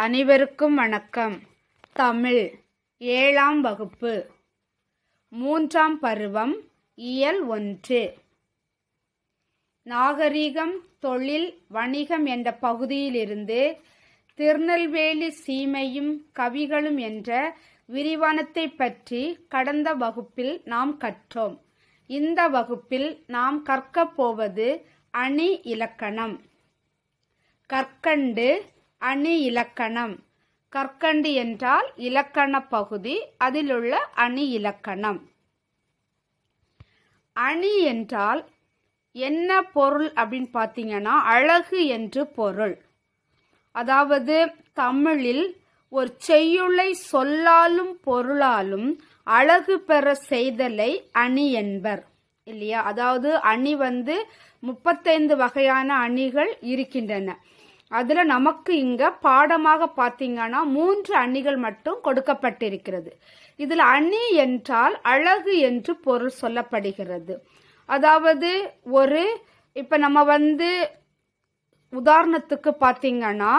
அனைவருக்கும் வணக்கம் தமிழ் ஏழாம் வகுப்பு மூன்றாம் பருவம் இயல் ஒன்று நாகரீகம் தொழில் வணிகம் என்ற பகுதியிலிருந்து திருநெல்வேலி சீமையும் கவிகளும் என்ற விரிவானத்தை பற்றி கடந்த வகுப்பில் நாம் கற்றோம் இந்த வகுப்பில் நாம் கற்கப் போவது அணி இலக்கணம் கற்கண்டு அணி இலக்கணம் கற்கண்டு என்றால் இலக்கண பகுதி அதிலுள்ள அணி இலக்கணம் அணி என்றால் என்ன பொருள் அப்படின்னு பார்த்தீங்கன்னா அழகு என்று பொருள் அதாவது தமிழில் ஒரு செய்யுளை சொல்லாலும் பொருளாலும் அழகு பெற செய்தலை அணி என்பர் இல்லையா அதாவது அணி வந்து முப்பத்தைந்து வகையான அணிகள் இருக்கின்றன அதில் நமக்கு இங்கே பாடமாக பார்த்தீங்கன்னா மூன்று அணிகள் மட்டும் கொடுக்கப்பட்டிருக்கிறது இதில் அணி என்றால் அழகு என்று பொருள் சொல்லப்படுகிறது அதாவது ஒரு இப்போ நம்ம வந்து உதாரணத்துக்கு பார்த்தீங்கன்னா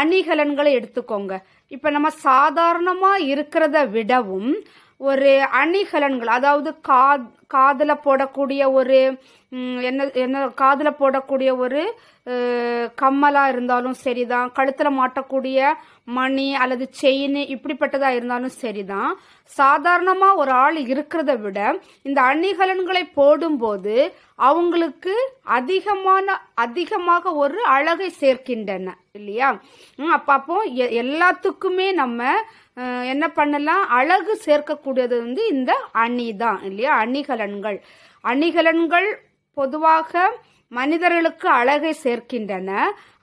அணிகலன்களை எடுத்துக்கோங்க இப்போ நம்ம சாதாரணமாக இருக்கிறத விடவும் ஒரு அணிகலன்கள் அதாவது கா காதில் போடக்கூடிய ஒரு என்ன என்ன காதில் போடக்கூடிய ஒரு கம்மலாக இருந்தாலும் சரிதான் கழுத்தில் மாட்டக்கூடிய மணி அல்லது செயின் இப்படிப்பட்டதாக இருந்தாலும் சரிதான் சாதாரணமாக ஒரு ஆள் இருக்கிறத விட இந்த அணிகலன்களை போடும்போது அவங்களுக்கு அதிகமான அதிகமாக ஒரு அழகை சேர்க்கின்றன இல்லையா அப்போ அப்போ எல்லாத்துக்குமே நம்ம என்ன பண்ணலாம் அழகு சேர்க்கக்கூடியது வந்து இந்த அணி தான் இல்லையா அணிகலன்கள் அணிகலன்கள் பொதுவாக மனிதர்களுக்கு அழகை சேர்க்கின்றன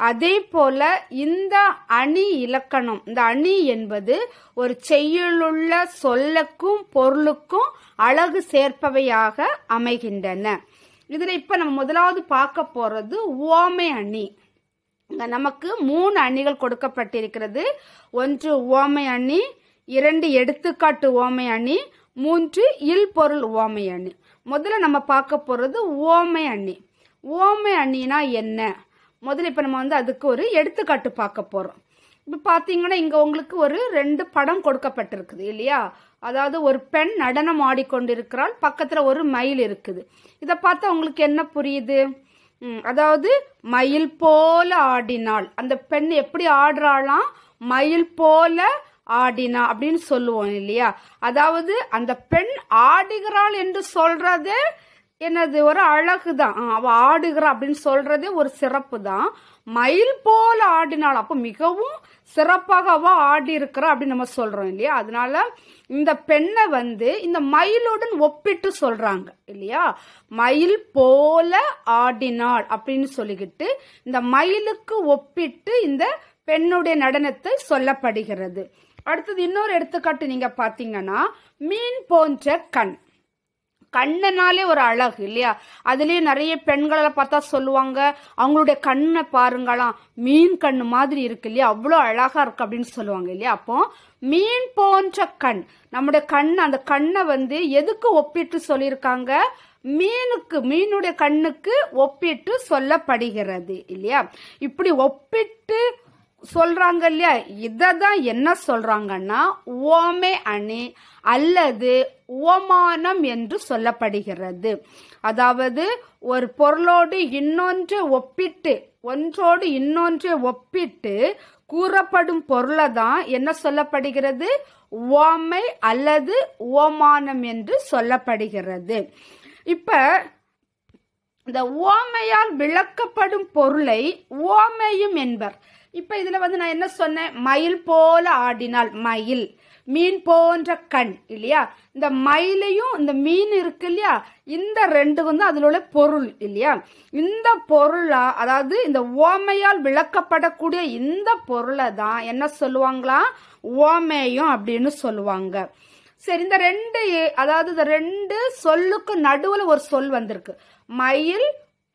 அதே போல இந்த அணி இலக்கணம் இந்த அணி என்பது ஒரு செய்யுளுள்ள சொல்லுக்கும் பொருளுக்கும் அழகு சேர்ப்பவையாக அமைகின்றன இதுல இப்ப நம்ம முதலாவது பார்க்க போறது ஓமை அணி நமக்கு மூணு அணிகள் கொடுக்கப்பட்டிருக்கிறது ஒன்று ஓமை அணி இரண்டு எடுத்துக்காட்டு ஓமை அணி மூன்று இல்பொருள் ஓமை அணி முதல்ல நம்ம பார்க்க போகிறது ஓமை அணி ஓமை அணினா என்ன முதல்ல இப்போ நம்ம வந்து அதுக்கு ஒரு எடுத்துக்காட்டு பார்க்க போகிறோம் இப்போ பார்த்தீங்கன்னா இங்கே உங்களுக்கு ஒரு ரெண்டு படம் கொடுக்கப்பட்டிருக்குது இல்லையா அதாவது ஒரு பெண் நடனம் ஆடிக்கொண்டிருக்கிறாள் பக்கத்தில் ஒரு மயில் இருக்குது இதை பார்த்தா உங்களுக்கு என்ன புரியுது அதாவது மயில் போல ஆடினாள் அந்த பெண் எப்படி ஆடுறாளாம் மயில் போல ஆடினா அப்படின்னு சொல்லுவோம் இல்லையா அதாவது அந்த பெண் ஆடுகிறாள் என்று சொல்றது என்னது ஒரு அழகு தான் அவள் ஆடுகிற அப்படின்னு சொல்கிறதே ஒரு சிறப்பு தான் மயில் போல ஆடினாள் அப்போ மிகவும் சிறப்பாக அவள் ஆடி இருக்கிறா அப்படின்னு நம்ம சொல்கிறோம் இல்லையா அதனால இந்த பெண்ணை வந்து இந்த மயிலுடன் ஒப்பிட்டு சொல்கிறாங்க இல்லையா மயில் போல ஆடினாள் அப்படின்னு சொல்லிக்கிட்டு இந்த மயிலுக்கு ஒப்பிட்டு இந்த பெண்ணுடைய நடனத்தை சொல்லப்படுகிறது அடுத்தது இன்னொரு எடுத்துக்காட்டு நீங்கள் பாத்தீங்கன்னா மீன் போன்ற கண் கண்ணனாலே ஒரு அழகு இல்லையா அதுலேயும் நிறைய பெண்களை பார்த்தா சொல்லுவாங்க அவங்களுடைய கண்ணை பாருங்களாம் மீன் கண் மாதிரி இருக்கு இல்லையா அவ்வளோ அழகாக இருக்கு அப்படின்னு சொல்லுவாங்க இல்லையா அப்போ மீன் போன்ற கண் நம்முடைய கண் அந்த கண்ணை வந்து எதுக்கு ஒப்பிட்டு சொல்லியிருக்காங்க மீனுக்கு மீனுடைய கண்ணுக்கு ஒப்பிட்டு சொல்லப்படுகிறது இல்லையா இப்படி ஒப்பிட்டு சொல்றாங்க இல்லையா இதை தான் என்ன சொல்றாங்கன்னா ஓமே அணி அல்லது ஓமானம் என்று சொல்லப்படுகிறது அதாவது ஒரு பொருளோடு இன்னொன்று ஒப்பிட்டு ஒன்றோடு இன்னொன்று ஒப்பிட்டு கூறப்படும் பொருளை தான் என்ன சொல்லப்படுகிறது ஓமை அல்லது ஓமானம் என்று சொல்லப்படுகிறது இப்ப இந்த ஓமையால் விளக்கப்படும் பொருளை ஓமையும் என்பர் இப்போ இதில் வந்து நான் என்ன சொன்னேன் மயில் போல ஆடினால் மயில் மீன் போன்ற கண் இல்லையா இந்த மயிலையும் இந்த மீன் இருக்கு இல்லையா இந்த ரெண்டு வந்து அதில் உள்ள பொருள் இல்லையா இந்த பொருளா அதாவது இந்த ஓமையால் விளக்கப்படக்கூடிய இந்த பொருளை தான் என்ன சொல்லுவாங்களா ஓமேயம் அப்படின்னு சொல்லுவாங்க சரி இந்த ரெண்டு அதாவது இந்த ரெண்டு சொல்லுக்கு நடுவில் ஒரு சொல் வந்திருக்கு மயில்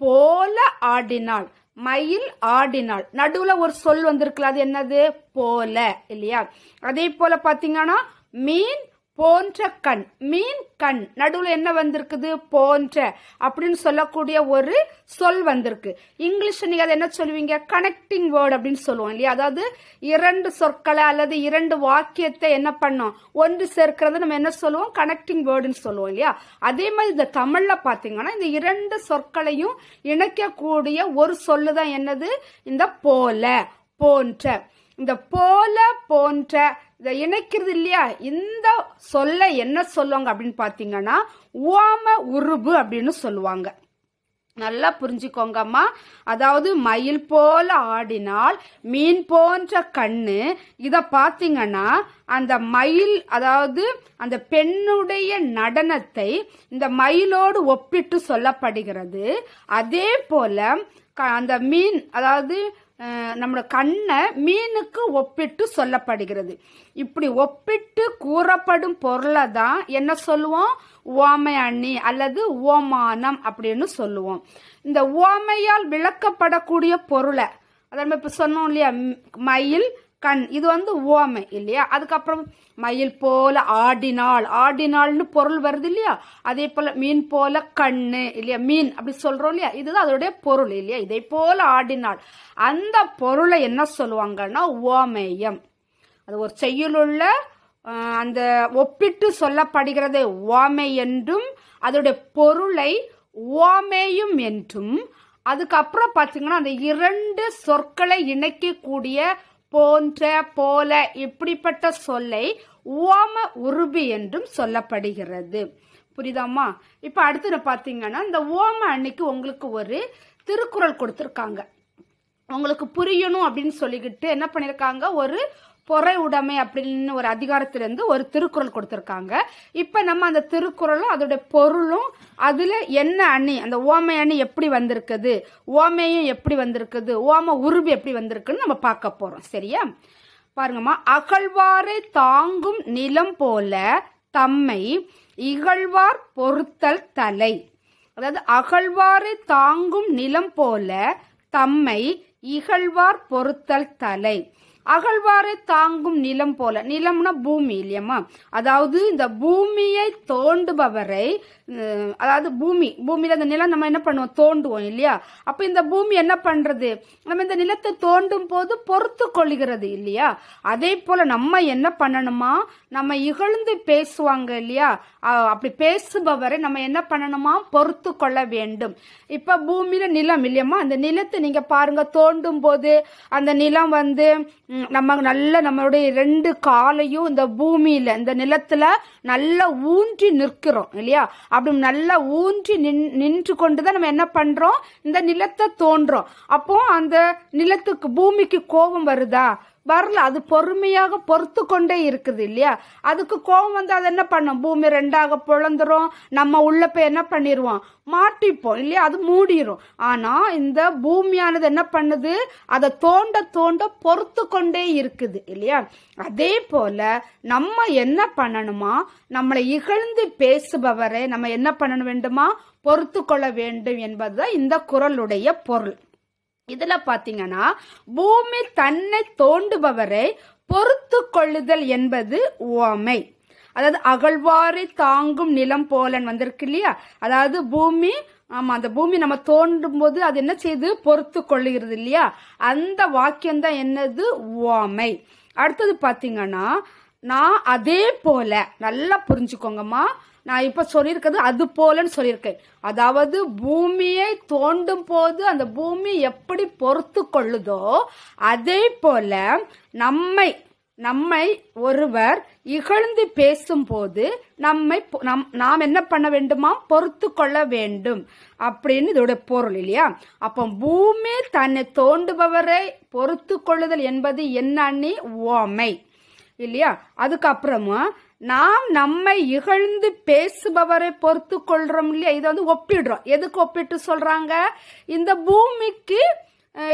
போல ஆடினாள் மயில் ஆடினாள் நடுவுல ஒரு சொல் வந்திருக்கல அது என்னது போல இல்லையா அதே போல பாத்தீங்கன்னா மீன் போன்ற கண் மீன் கண் நடுவில் என்ன வந்திருக்குது போன்ற அப்படின்னு சொல்லக்கூடிய ஒரு சொல் வந்திருக்கு இங்கிலீஷ் நீங்க அதை என்ன சொல்லுவீங்க கனெக்டிங் வேர்டு அப்படின்னு சொல்லுவோம் இல்லையா அதாவது இரண்டு சொற்களை அல்லது இரண்டு வாக்கியத்தை என்ன பண்ணோம் ஒன்று சேர்க்கிறது நம்ம என்ன சொல்லுவோம் கனெக்டிங் வேர்டுன்னு சொல்லுவோம் இல்லையா அதே மாதிரி இந்த தமிழ்ல பாத்தீங்கன்னா இந்த இரண்டு சொற்களையும் இணைக்கக்கூடிய ஒரு சொல்லுதான் தான் என்னது இந்த போல போன்ற இந்த போல போன்ற இதை இணைக்கிறது இல்லையா இந்த சொல்ல என்ன சொல்லுவாங்க அப்படின்னு பார்த்தீங்கன்னா ஓம உருபு அப்படின்னு சொல்லுவாங்க நல்லா புரிஞ்சுக்கோங்கம்மா அதாவது மயில் போல ஆடினால் மீன் போன்ற கண்ணு இதை பார்த்தீங்கன்னா அந்த மயில் அதாவது அந்த பெண்ணுடைய நடனத்தை இந்த மயிலோடு ஒப்பிட்டு சொல்லப்படுகிறது அதே போல அந்த மீன் அதாவது நம்மளோட கண்ணை மீனுக்கு ஒப்பிட்டு சொல்லப்படுகிறது இப்படி ஒப்பிட்டு கூறப்படும் பொருளை தான் என்ன சொல்லுவோம் ஓமை அண்ணி அல்லது ஓமானம் அப்படின்னு சொல்லுவோம் இந்த ஓமையால் விளக்கப்படக்கூடிய பொருளை அதை நம்ம இப்போ சொன்னோம் இல்லையா மயில் கண் இது வந்து ஓமை இல்லையா அதுக்கப்புறம் மயில் போல ஆடினாள் ஆடினாள்னு பொருள் வருது இல்லையா அதே போல மீன் போல கண்ணு இல்லையா மீன் அப்படி சொல்றோம் இல்லையா இதுதான் அதோடைய பொருள் இல்லையா இதை போல ஆடினாள் அந்த பொருளை என்ன சொல்லுவாங்கன்னா ஓமேயம் அது ஒரு செய்யுளுள்ள அந்த ஒப்பிட்டு சொல்லப்படுகிறது ஓமை என்றும் அதோடைய பொருளை ஓமேயும் என்றும் அதுக்கப்புறம் பார்த்தீங்கன்னா அந்த இரண்டு சொற்களை இணைக்கக்கூடிய போன்ற போல இப்படிப்பட்ட சொல்லை ஓம உருபி என்றும் சொல்லப்படுகிறது புரியுதாமா இப்போ அடுத்தது பார்த்தீங்கன்னா இந்த ஓம அன்னைக்கு உங்களுக்கு ஒரு திருக்குறள் கொடுத்துருக்காங்க உங்களுக்கு புரியணும் அப்படின்னு சொல்லிக்கிட்டு என்ன பண்ணியிருக்காங்க ஒரு பொறை உடைமை அப்படின்னு ஒரு அதிகாரத்திலிருந்து ஒரு திருக்குறள் கொடுத்துருக்காங்க இப்போ நம்ம அந்த திருக்குறளும் அதோடைய பொருளும் அதில் என்ன அணி அந்த ஓமை அணி எப்படி வந்திருக்குது ஓமையும் எப்படி வந்திருக்குது ஓம உருவி எப்படி வந்திருக்குன்னு நம்ம பார்க்க போகிறோம் சரியா பாருங்கம்மா அகழ்வாரை தாங்கும் நிலம் போல தம்மை இகழ்வார் பொருத்தல் தலை அதாவது அகழ்வாரை தாங்கும் நிலம் போல தம்மை இகழ்வார் பொருத்தல் தலை அகழ்வாரை தாங்கும் நிலம் போல நிலம்னா பூமி இல்லையம்மா அதாவது இந்த பூமியை தோண்டுபவரை அதாவது பூமி பூமியில் அந்த நிலம் நம்ம என்ன பண்ணுவோம் தோண்டுவோம் இல்லையா அப்போ இந்த பூமி என்ன பண்ணுறது நம்ம இந்த நிலத்தை தோண்டும் போது பொறுத்து கொள்கிறது இல்லையா அதே போல் நம்ம என்ன பண்ணணுமா நம்ம இகழ்ந்து பேசுவாங்க இல்லையா அப்படி பேசுபவரை நம்ம என்ன பண்ணணுமா பொறுத்து கொள்ள வேண்டும் இப்போ பூமியில் நிலம் இல்லையம்மா அந்த நிலத்தை நீங்கள் பாருங்கள் தோண்டும் போது அந்த நிலம் வந்து நம்ம நல்ல நம்மளுடைய ரெண்டு காலையும் இந்த பூமியில இந்த நிலத்துல நல்லா ஊன்றி நிற்கிறோம் இல்லையா அப்படி நல்லா ஊன்றி நின் நின்று கொண்டு தான் நம்ம என்ன பண்றோம் இந்த நிலத்தை தோன்றோம் அப்போ அந்த நிலத்துக்கு பூமிக்கு கோபம் வருதா வரல அது பொறுமையாக பொறுத்து கொண்டே இருக்குது இல்லையா அதுக்கு கோவம் வந்து அதை என்ன பண்ணும் பூமி ரெண்டாக பிளந்துரும் நம்ம உள்ள போய் என்ன பண்ணிடுவோம் மாட்டிப்போம் இல்லையா அது மூடிடும் ஆனால் இந்த பூமியானது என்ன பண்ணுது அதை தோண்ட தோண்ட பொறுத்து கொண்டே இருக்குது இல்லையா அதே போல நம்ம என்ன பண்ணணுமா நம்மளை இகழ்ந்து பேசுபவரை நம்ம என்ன பண்ணணும் வேண்டுமா பொறுத்து கொள்ள வேண்டும் என்பதுதான் இந்த குரலுடைய பொருள் இதுல பாத்தீங்கன்னா பூமி தன்னை தோண்டுபவரை பொறுத்து கொள்ளுதல் என்பது ஓமை அதாவது அகழ்வாரி தாங்கும் நிலம் போலன் வந்திருக்கு இல்லையா அதாவது பூமி ஆமா அந்த பூமி நம்ம தோண்டும் போது அது என்ன செய்யுது பொறுத்து கொள்ளுகிறது இல்லையா அந்த வாக்கியம் தான் என்னது உவாமை அடுத்தது பாத்தீங்கன்னா நான் அதே போல நல்லா புரிஞ்சுக்கோங்கம்மா நான் இப்போ சொல்லியிருக்கிறது அது போலன்னு சொல்லியிருக்கேன் அதாவது பூமியை தோண்டும் போது அந்த பூமி எப்படி பொறுத்து கொள்ளுதோ அதே போல நம்மை நம்மை ஒருவர் இகழ்ந்து பேசும்போது நம்மை நம் நாம் என்ன பண்ண வேண்டுமா பொறுத்து கொள்ள வேண்டும் அப்படின்னு இதோட பொருள் இல்லையா அப்போ பூமி தன்னை தோண்டுபவரை பொறுத்து கொள்ளுதல் என்பது என்னன்னு ஓமை இல்லையா அதுக்கப்புறமா நாம் நம்மை இகழ்ந்து பேசுபவரை பொறுத்து கொள்றோம் இல்லையா இதை வந்து ஒப்பிடுறோம் எதுக்கு ஒப்பிட்டு சொல்றாங்க இந்த பூமிக்கு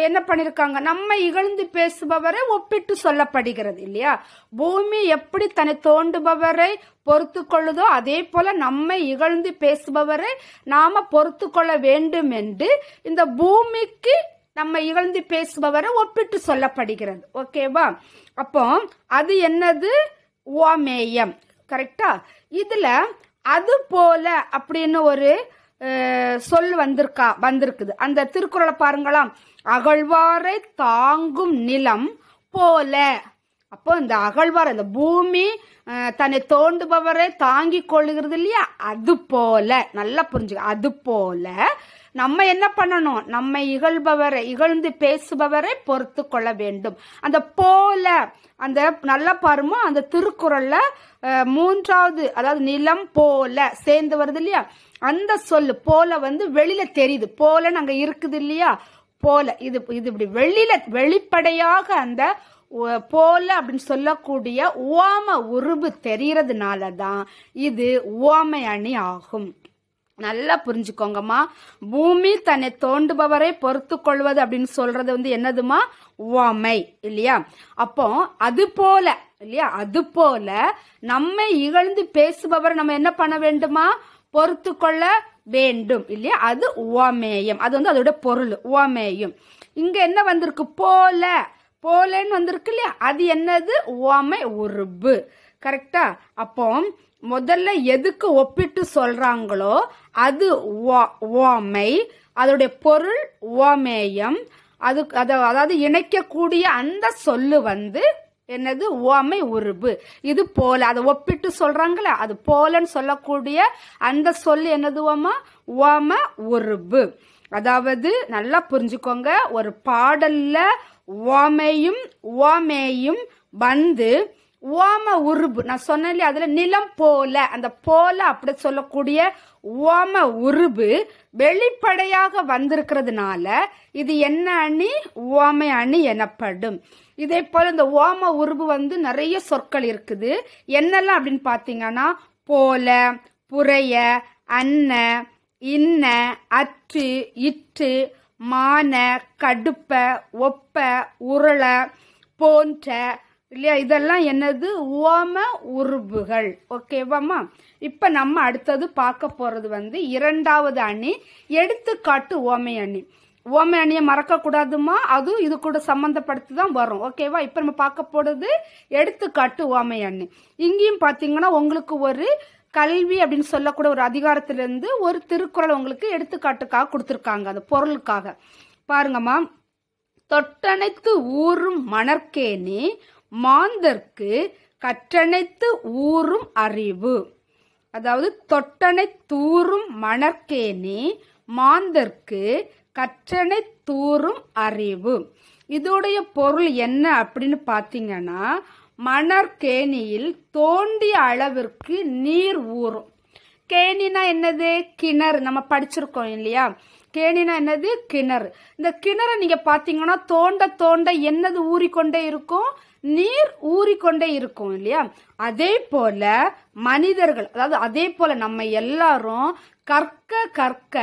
என்ன பண்ணிருக்காங்க நம்ம இகழ்ந்து பேசுபவரை ஒப்பிட்டு சொல்லப்படுகிறது இல்லையா பூமி எப்படி தன்னை தோண்டுபவரை பொறுத்து கொள்ளுதோ அதே போல நம்மை இகழ்ந்து பேசுபவரை நாம பொறுத்து கொள்ள வேண்டும் என்று இந்த பூமிக்கு நம்ம இகழ்ந்து பேசுபவரை ஒப்பிட்டு சொல்லப்படுகிறது ஓகேவா அப்போ அது என்னது ஓமேயம் கரெக்டா இதில் அது போல அப்படின்னு ஒரு சொல் வந்திருக்கா வந்திருக்குது அந்த திருக்குறளை பாருங்களாம் அகழ்வாரை தாங்கும் நிலம் போல அப்போ இந்த அகழ்வார் இந்த பூமி தன்னை தோண்டுபவரை தாங்கி கொள்ளுகிறது இல்லையா அது போல நல்லா புரிஞ்சுக்க அது போல நம்ம என்ன பண்ணணும் நம்மை இகழ்பவரை இகழ்ந்து பேசுபவரை பொறுத்து கொள்ள வேண்டும் அந்த போல அந்த நல்ல பாருமோ அந்த திருக்குறள்ல மூன்றாவது அதாவது நிலம் போல சேர்ந்து வருது இல்லையா அந்த சொல்லு போல வந்து வெளியில தெரியுது போல நாங்க இருக்குது இல்லையா போல இது இது இப்படி வெளியில வெளிப்படையாக அந்த போல அப்படின்னு சொல்லக்கூடிய ஓம உருவு தெரிகிறதுனால தான் இது ஓமை அணி ஆகும் நல்லா புரிஞ்சுக்கோங்கம்மா பூமி தன்னை தோண்டுபவரை பொறுத்து கொள்வது அப்படின்னு சொல்றது வந்து என்னதுமா உவமை இல்லையா அப்போ அது போல இல்லையா அது போல நம்மை இகழ்ந்து பேசுபவர் நம்ம என்ன பண்ண வேண்டுமா பொறுத்து கொள்ள வேண்டும் இல்லையா அது உவமேயம் அது வந்து அதோட பொருள் உவமேயம் இங்க என்ன வந்திருக்கு போல போலன்னு வந்திருக்கு இல்லையா அது என்னது உவமை உருபு கரெக்டா அப்போ முதல்ல எதுக்கு ஒப்பிட்டு சொல்றாங்களோ அது ஓமை அதோடைய பொருள் ஓமேயம் அது அதாவது இணைக்கக்கூடிய அந்த சொல்லு வந்து என்னது ஓமை உருபு இது போல அதை ஒப்பிட்டு சொல்றாங்களே அது போலன்னு சொல்லக்கூடிய அந்த சொல் என்னது ஓமா ஓம உருபு அதாவது நல்லா புரிஞ்சுக்கோங்க ஒரு பாடல்ல ஓமையும் ஓமேயும் வந்து ஓம உருபு நான் சொன்னே அதில் நிலம் போல அந்த போல அப்படி சொல்லக்கூடிய ஓம உருபு வெளிப்படையாக வந்திருக்கிறதுனால இது என்ன அணி ஓமை அணி எனப்படும் இதே போல் இந்த ஓம உருபு வந்து நிறைய சொற்கள் இருக்குது என்னெல்லாம் அப்படின்னு பார்த்தீங்கன்னா போல புறைய அன்ன இன்ன அற்று இற்று மான கடுப்ப ஒப்ப உருளை போன்ற இல்லையா இதெல்லாம் என்னது உவம உருபுகள் ஓகேவாம்மா இப்போ நம்ம அடுத்தது பார்க்க போகிறது வந்து இரண்டாவது அணி எடுத்துக்காட்டு ஓமை அணி ஓமை அணியை மறக்கக்கூடாதுமா அதுவும் இது கூட சம்மந்தப்படுத்தி தான் வரும் ஓகேவா இப்போ நம்ம பார்க்க போகிறது எடுத்துக்காட்டு ஓமை அணி இங்கேயும் பார்த்தீங்கன்னா உங்களுக்கு ஒரு கல்வி அப்படின்னு சொல்லக்கூட ஒரு அதிகாரத்திலிருந்து ஒரு திருக்குறள் உங்களுக்கு எடுத்துக்காட்டுக்காக கொடுத்துருக்காங்க அந்த பொருளுக்காக பாருங்கம்மா தொட்டனைத்து ஊறும் மணற்கேணி மாந்தர்க்கு கற்றனைத்து ஊறும் அறிவு அதாவது தொட்டனை தூறும் மணற்கேணி மாந்தர்க்கு கற்றனை தூறும் அறிவு இதோடைய பொருள் என்ன அப்படின்னு பார்த்தீங்கன்னா மணற்கேணியில் தோண்டிய அளவிற்கு நீர் ஊறும் கேணினா என்னது கிணறு நம்ம படிச்சிருக்கோம் இல்லையா கேணினா என்னது கிணறு இந்த கிணறு நீங்க பாத்தீங்கன்னா தோண்ட தோண்ட என்னது ஊறிக்கொண்டே இருக்கும் நீர் ஊறிக்கொண்டே இருக்கும் இல்லையா அதே போல மனிதர்கள் அதாவது அதே போல நம்ம எல்லாரும் கற்க கற்க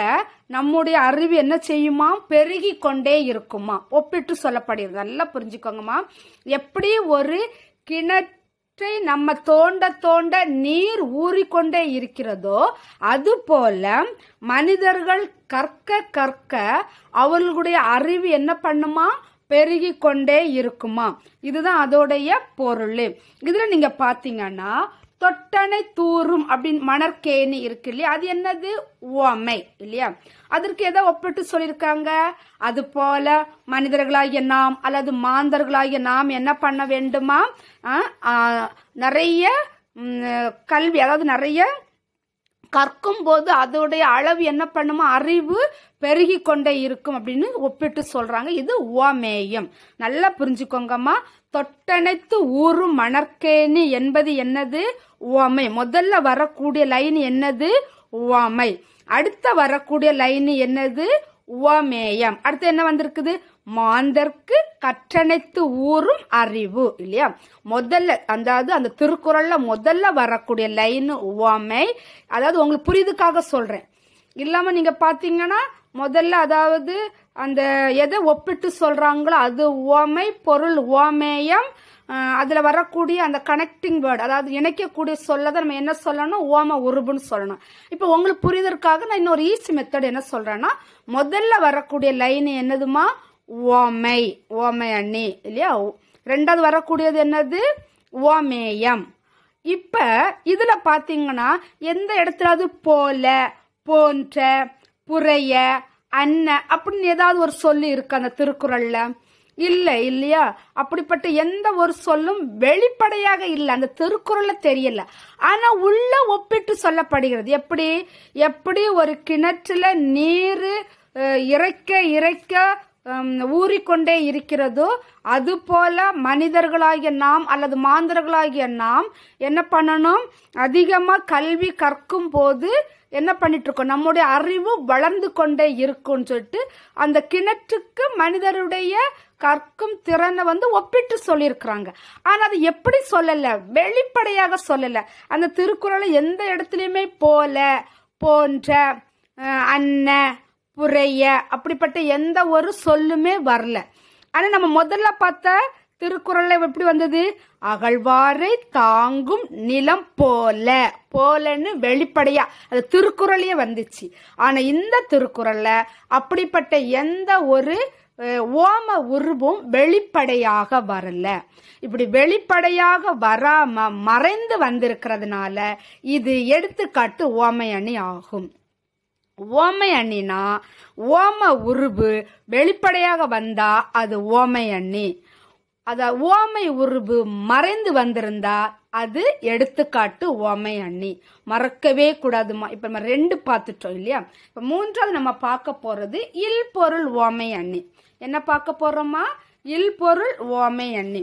நம்முடைய அறிவு என்ன செய்யுமா பெருகி கொண்டே இருக்குமா ஒப்பிட்டு சொல்லப்படுகிறது நல்லா புரிஞ்சுக்கோங்கம்மா எப்படி ஒரு கிணற்றை நம்ம தோண்ட தோண்ட நீர் ஊறிக்கொண்டே இருக்கிறதோ அதுபோல மனிதர்கள் கற்க கற்க அவர்களுடைய அறிவு என்ன பண்ணுமா பெருகி கொண்டே இருக்குமா இதுதான் அதோடைய பொருள் இதில் நீங்கள் பார்த்தீங்கன்னா தொட்டனை தூரும் அப்படின்னு மணற்கேணி இருக்கு இல்லையா அது என்னது ஓமை இல்லையா அதற்கு எதை ஒப்பிட்டு சொல்லியிருக்காங்க அது போல மனிதர்களாகிய நாம் அல்லது மாந்தர்களாகிய நாம் என்ன பண்ண வேண்டுமா நிறைய கல்வி அதாவது நிறைய கற்கும் போது அதோடைய அளவு என்ன பண்ணுமோ அறிவு பெருகி கொண்டே இருக்கும் அப்படின்னு ஒப்பிட்டு சொல்றாங்க இது உவமேயம் நல்லா புரிஞ்சுக்கோங்கம்மா தொட்டனைத்து ஊறு மணற்கேணி என்பது என்னது உவமை முதல்ல வரக்கூடிய லைன் என்னது உவமை அடுத்த வரக்கூடிய லைன் என்னது உவமேயம் அடுத்து என்ன வந்திருக்குது மாந்தர்க்கு கற்றணைத்து ஊறும் அறிவு இல்லையா முதல்ல அதாவது அந்த திருக்குறள்ல முதல்ல வரக்கூடிய லைன் உவமை அதாவது உங்களுக்கு புரியுதுக்காக சொல்றேன் இல்லாம நீங்க பாத்தீங்கன்னா முதல்ல அதாவது அந்த எதை ஒப்பிட்டு சொல்றாங்களோ அது உவமை பொருள் உவமேயம் அதில் வரக்கூடிய அந்த கனெக்டிங் வேர்டு அதாவது இணைக்கக்கூடிய சொல்ல தான் நம்ம என்ன சொல்லணும் ஓம உருபுன்னு சொல்லணும் இப்போ உங்களுக்கு புரியுதற்காக நான் இன்னொரு ஈஸி மெத்தட் என்ன சொல்கிறேன்னா முதல்ல வரக்கூடிய லைன் என்னதுமா ஓமை ஓமை அண்ணி இல்லையா ரெண்டாவது வரக்கூடியது என்னது ஓமேயம் இப்போ இதில் பார்த்தீங்கன்னா எந்த இடத்துலாவது போல போன்ற புறைய அன்ன அப்படின்னு ஏதாவது ஒரு சொல்லி இருக்கு அந்த திருக்குறளில் இல்லை இல்லையா அப்படிப்பட்ட எந்த ஒரு சொல்லும் வெளிப்படையாக இல்லை அந்த திருக்குறள் தெரியல ஆனா உள்ள ஒப்பிட்டு சொல்லப்படுகிறது எப்படி எப்படி ஒரு கிணற்றுல நீர் இறைக்க இறைக்க ஊறிக்கொண்டே இருக்கிறதோ அது போல மனிதர்களாகிய நாம் அல்லது மாந்தர்களாகிய நாம் என்ன பண்ணணும் அதிகமாக கல்வி கற்கும் போது என்ன பண்ணிட்டு இருக்கோம் நம்முடைய அறிவு வளர்ந்து கொண்டே இருக்கும்னு சொல்லிட்டு அந்த கிணற்றுக்கு மனிதருடைய கற்கும் திறனை வந்து ஒப்பிட்டு சொல்லியிருக்கிறாங்க ஆனால் அது எப்படி சொல்லலை வெளிப்படையாக சொல்லலை அந்த திருக்குறளை எந்த இடத்துலையுமே போல போன்ற அன்ன புறைய அப்படிப்பட்ட எந்த ஒரு சொல்லுமே வரல ஆனால் நம்ம முதல்ல பார்த்த திருக்குறள் எப்படி வந்தது அகழ்வாரை தாங்கும் நிலம் போல போலன்னு வெளிப்படையா அது திருக்குறளையே வந்துச்சு ஆனா இந்த திருக்குறள்ல அப்படிப்பட்ட எந்த ஒரு ஓம உருவம் வெளிப்படையாக வரல இப்படி வெளிப்படையாக வராம மறைந்து வந்திருக்கிறதுனால இது எடுத்துக்காட்டு ஓமை அணி ஆகும் ஓமை அணினா ஓம உருவு வெளிப்படையாக வந்தா அது ஓமை அண்ணி அத ஓமை உருவு மறைந்து வந்திருந்தா அது எடுத்துக்காட்டு ஓமை அண்ணி மறக்கவே கூடாதுமா இப்போ நம்ம ரெண்டு பார்த்துட்டோம் இல்லையா இப்போ மூன்றாவது நம்ம பார்க்க போகிறது இல் பொருள் ஓமை அண்ணி என்ன பார்க்க போகிறோமா இல் பொருள் ஓமை அண்ணி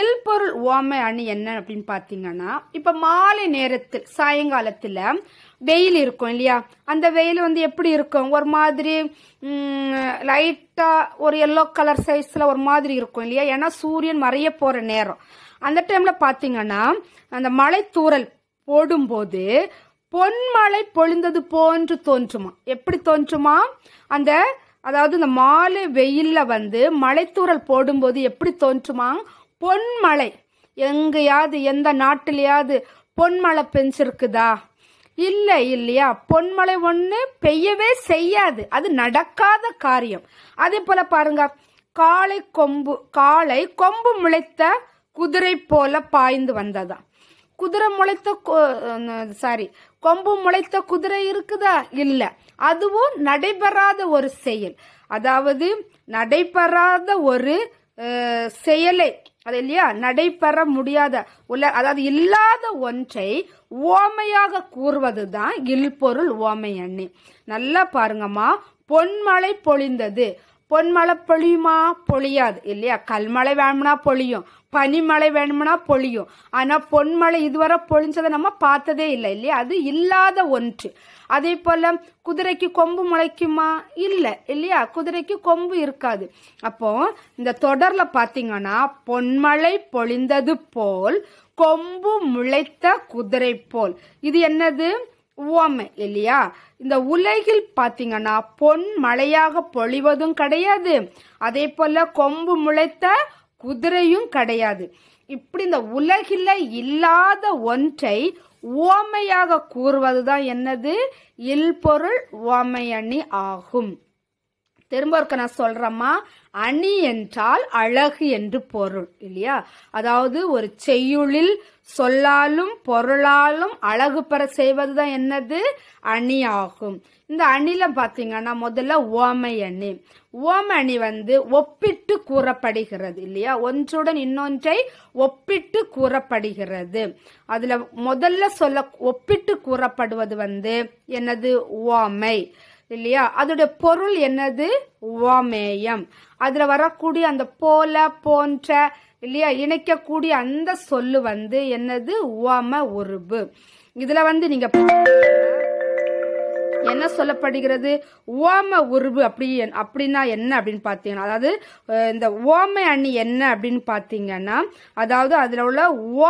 இல் பொருள் ஓமை அணி என்ன அப்படின்னு பார்த்தீங்கன்னா இப்போ மாலை நேரத்தில் சாயங்காலத்தில் வெயில் இருக்கும் இல்லையா அந்த வெயில் வந்து எப்படி இருக்கும் ஒரு மாதிரி லைட்டாக ஒரு எல்லோ கலர் சைஸில் ஒரு மாதிரி இருக்கும் இல்லையா ஏன்னா சூரியன் மறைய போகிற நேரம் அந்த டைம்ல பாத்தீங்கன்னா அந்த மலை தூரல் போடும்போது பொன்மலை பொழிந்தது போன்று தோன்றுமா எப்படி தோன்றுமா அந்த அதாவது இந்த மாலை வெயில்ல வந்து மலைத்தூரல் போடும்போது எப்படி தோன்றுமா பொன்மலை எங்கேயாவது எந்த நாட்டிலேயாவது பொன்மலை பெஞ்சிருக்குதா இல்லை இல்லையா பொன்மலை ஒன்று பெய்யவே செய்யாது அது நடக்காத காரியம் அதே போல பாருங்க காளை கொம்பு காளை கொம்பு முளைத்த குதிரை போல பாய்ந்து வந்ததா குதிரை முளைத்த சாரி கொம்பு முளைத்த குதிரை இருக்குதா இல்லை அதுவும் நடைபெறாத ஒரு செயல் அதாவது நடைபெறாத ஒரு செயலை அது இல்லையா நடைபெற முடியாத உல அதாவது இல்லாத ஒன்றை ஓமையாக கூறுவது தான் இல்பொருள் ஓமை எண்ணி நல்லா பாருங்கம்மா பொன்மலை பொழிந்தது பொன்மழை பொழியுமா பொழியாது இல்லையா கல்மழை வேணும்னா பொழியும் பனிமழை வேணும்னா பொழியும் ஆனால் பொன்மழை இதுவரை பொழிஞ்சதை நம்ம பார்த்ததே இல்லை இல்லையா அது இல்லாத ஒன்று அதே போல் குதிரைக்கு கொம்பு முளைக்குமா இல்லை இல்லையா குதிரைக்கு கொம்பு இருக்காது அப்போ இந்த தொடரில் பாத்தீங்கன்னா பொன்மழை பொழிந்தது போல் கொம்பு முளைத்த குதிரை போல் இது என்னது ஓமை இல்லையா இந்த உலகில் பாத்தீங்கன்னா பொன் மழையாக பொழிவதும் கிடையாது அதே போல கொம்பு முளைத்த குதிரையும் கிடையாது இப்படி இந்த உலகில் இல்லாத ஒன்றை ஓமையாக கூறுவதுதான் என்னது இல்பொருள் ஓமையணி ஆகும் திரும்ப இருக்க நான் சொல்கிறேம்மா அணி என்றால் அழகு என்று பொருள் இல்லையா அதாவது ஒரு செய்யுளில் சொல்லாலும் பொருளாலும் அழகு பெற செய்வது தான் என்னது அணி ஆகும் இந்த அணில பாத்தீங்கன்னா முதல்ல ஓமை அணி ஓமை அணி வந்து ஒப்பிட்டு கூறப்படுகிறது இல்லையா ஒன்றுடன் இன்னொன்றை ஒப்பிட்டு கூறப்படுகிறது அதில் முதல்ல சொல்ல ஒப்பிட்டு கூறப்படுவது வந்து என்னது ஓமை இல்லையா அதோட பொருள் என்னது உவமேயம் அதுல வரக்கூடிய அந்த போல போன்ற இல்லையா இணைக்கக்கூடிய அந்த சொல்லு வந்து என்னது உவம உருபு இதுல வந்து நீங்க என்ன சொல்லப்படுகிறது ஓம உருவு அப்படி அப்படின்னா என்ன அப்படின்னு பார்த்தீங்கன்னா அதாவது இந்த ஓமை அணி என்ன அப்படின்னு பார்த்தீங்கன்னா அதாவது அதில் உள்ள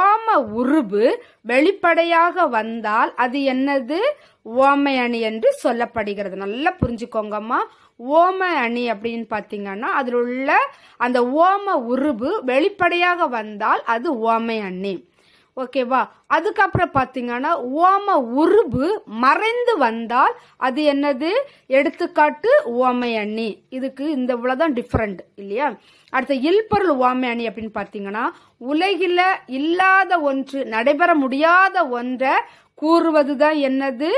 ஓம உருவு வெளிப்படையாக வந்தால் அது என்னது ஓமை அணி என்று சொல்லப்படுகிறது நல்லா புரிஞ்சுக்கோங்கம்மா ஓம அணி அப்படின்னு பார்த்தீங்கன்னா அதில் உள்ள அந்த ஓம உருவு வெளிப்படையாக வந்தால் அது ஓமை அணி ஓகேவா அதுக்கப்புறம் பார்த்தீங்கன்னா ஓம உருபு மறைந்து வந்தால் அது என்னது எடுத்துக்காட்டு ஓமை அணி இதுக்கு இந்த இவ்வளோதான் டிஃப்ரெண்ட் இல்லையா அடுத்த இல்பொருள் ஓமை அணி அப்படின்னு பார்த்தீங்கன்னா உலகில் இல்லாத ஒன்று நடைபெற முடியாத ஒன்றை கூறுவது தான் என்னது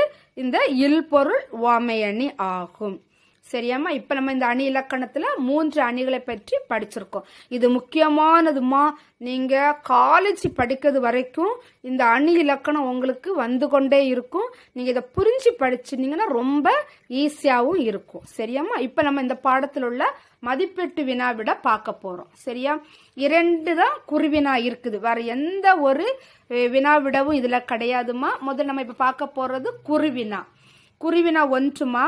இந்த இல்பொருள் ஓமை அணி ஆகும் சரியாம்மா இப்போ நம்ம இந்த அணி இலக்கணத்தில் மூன்று அணிகளை பற்றி படிச்சிருக்கோம் இது முக்கியமானதுமா நீங்கள் காலேஜ் படிக்கிறது வரைக்கும் இந்த அணி இலக்கணம் உங்களுக்கு வந்து கொண்டே இருக்கும் நீங்கள் இதை புரிஞ்சு படிச்சுனீங்கன்னா ரொம்ப ஈஸியாகவும் இருக்கும் சரியாம்மா இப்போ நம்ம இந்த பாடத்தில் உள்ள மதிப்பீட்டு வினா விட பார்க்க போகிறோம் சரியா இரண்டு தான் குருவினா இருக்குது வேற எந்த ஒரு வினா விடவும் இதில் கிடையாதுமா முதல்ல நம்ம இப்போ பார்க்க போகிறது குருவினா குருவினா ஒன்றுமா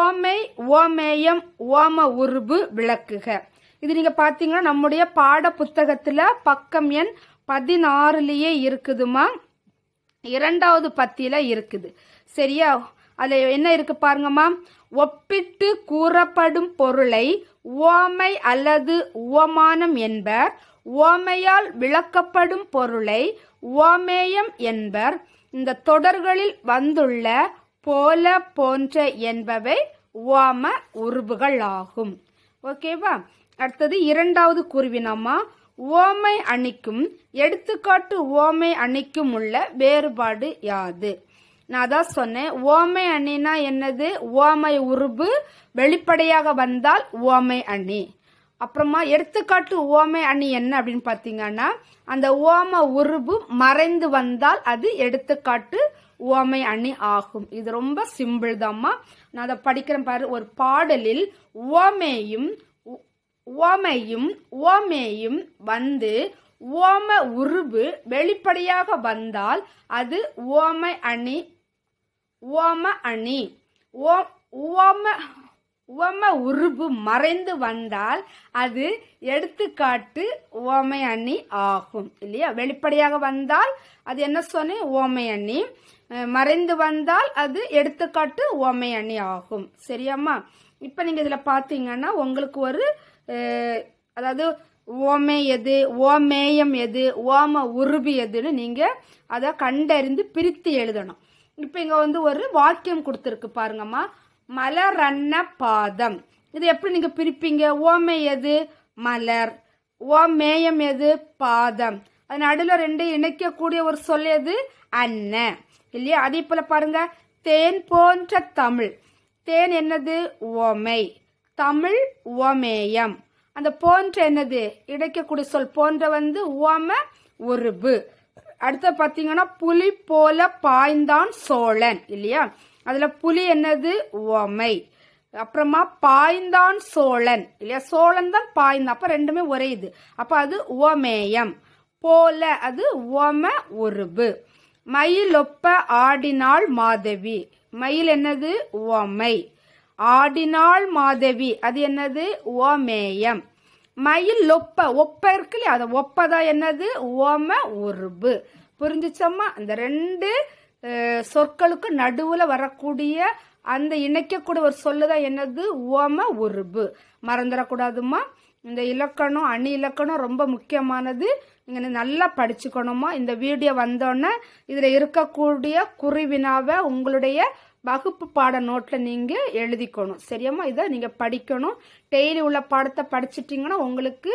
ஓமை ஓமேயம் ஓம உருபு விளக்குக இது நீங்க பாத்தீங்கன்னா நம்முடைய பாட புத்தகத்துல பக்கம் எண் பதினாறுலயே இருக்குதுமா இரண்டாவது பத்தியில இருக்குது சரியா அதுல என்ன இருக்கு பாருங்கம்மா ஒப்பிட்டு கூறப்படும் பொருளை ஓமை அல்லது ஓமானம் என்பர் ஓமையால் விளக்கப்படும் பொருளை ஓமேயம் என்பர் இந்த தொடர்களில் வந்துள்ள போல போன்ற என்பவை உவாம உருபுகள் ஆகும் ஓகேவா அடுத்தது இரண்டாவது கூறுவினாமா ஓமை அணிக்கும் எடுத்துக்காட்டு ஓமை அணிக்கும் உள்ள வேறுபாடு யாது நான் அதான் சொன்னேன் ஓமை அணினா என்னது ஓமை உருபு வெளிப்படையாக வந்தால் ஓமை அணி அப்புறமா எடுத்துக்காட்டு ஓமை அணி என்ன அப்படின்னு பார்த்தீங்கன்னா அந்த ஓம உருபு மறைந்து வந்தால் அது எடுத்துக்காட்டு உவமை அணி ஆகும் இது ரொம்ப சிம்பிள் தாம்மா நான் அதை படிக்கிறேன் பாரு ஒரு பாடலில் உவமையும் உவமையும் உவமேயும் வந்து உவம உருவு வெளிப்படையாக வந்தால் அது உவமை அணி உவம அணி உவம உவம உருபு மறைந்து வந்தால் அது எடுத்துக்காட்டு உவமை அணி ஆகும் இல்லையா வெளிப்படையாக வந்தால் அது என்ன சொன்னேன் உவமை அணி மறைந்து வந்தால் அது எடுத்துக்காட்டு ஓமை அணி ஆகும் சரியாம்மா இப்போ நீங்கள் இதில் பார்த்தீங்கன்னா உங்களுக்கு ஒரு அதாவது ஓமை எது ஓமேயம் எது ஓம உருபி எதுன்னு நீங்கள் அதை கண்டறிந்து பிரித்து எழுதணும் இப்போ இங்கே வந்து ஒரு வாக்கியம் கொடுத்துருக்கு பாருங்கம்மா மலரன்ன பாதம் இது எப்படி நீங்கள் பிரிப்பீங்க ஓமை எது மலர் ஓமேயம் எது பாதம் அது நடுவில் ரெண்டு இணைக்கக்கூடிய ஒரு சொல் எது அன்ன இல்லையா அதே போல பாருங்க தேன் போன்ற தமிழ் தேன் என்னது ஓமை தமிழ் ஓமேயம் அந்த போன்ற என்னது இடைக்கக்கூடிய சொல் போன்ற வந்து ஓம உருபு அடுத்து பார்த்தீங்கன்னா புலி போல பாய்ந்தான் சோழன் இல்லையா அதுல புலி என்னது ஓமை அப்புறமா பாய்ந்தான் சோழன் இல்லையா சோழன் தான் பாய்ந்தான் அப்ப ரெண்டுமே ஒரே இது அப்ப அது ஓமேயம் போல அது ஓம உருபு மயிலொப்ப ஆடினாள் மாதவி மயில் என்னது ஓமை ஆடினாள் மாதவி அது என்னது ஓமேயம் மயில் ஒப்ப ஒப்ப இல்லையா அதை ஒப்பதான் என்னது ஓம உருபு புரிஞ்சிச்சம்மா இந்த ரெண்டு சொற்களுக்கு நடுவில் வரக்கூடிய அந்த இணைக்கக்கூடிய ஒரு சொல்லுதான் என்னது ஓம உருபு மறந்துடக்கூடாதுமா இந்த இலக்கணம் அணி இலக்கணம் ரொம்ப முக்கியமானது நீங்கள் நல்லா படிச்சுக்கணுமா இந்த வீடியோ வந்தோடனே இதில் இருக்கக்கூடிய குறிவினாவை உங்களுடைய வகுப்பு பாட நோட்டில் நீங்கள் எழுதிக்கணும் சரியாம்மா இதை நீங்கள் படிக்கணும் டெய்லி உள்ள பாடத்தை படிச்சிட்டிங்கன்னா உங்களுக்கு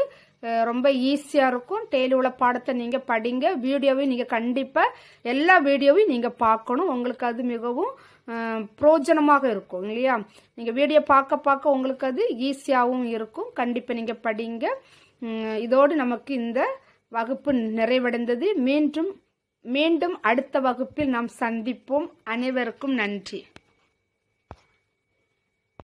ரொம்ப ஈஸியாக இருக்கும் டெய்லி உள்ள பாடத்தை நீங்கள் படிங்க வீடியோவையும் நீங்கள் கண்டிப்பாக எல்லா வீடியோவையும் நீங்கள் பார்க்கணும் உங்களுக்கு அது மிகவும் பிரோஜனமாக இருக்கும் இல்லையா நீங்கள் வீடியோ பார்க்க பார்க்க உங்களுக்கு அது ஈஸியாகவும் இருக்கும் கண்டிப்பாக நீங்கள் படிங்க இதோடு நமக்கு இந்த வகுப்பு நிறைவடைந்தது மீண்டும் மீண்டும் அடுத்த வகுப்பில் நாம் சந்திப்போம் அனைவருக்கும் நன்றி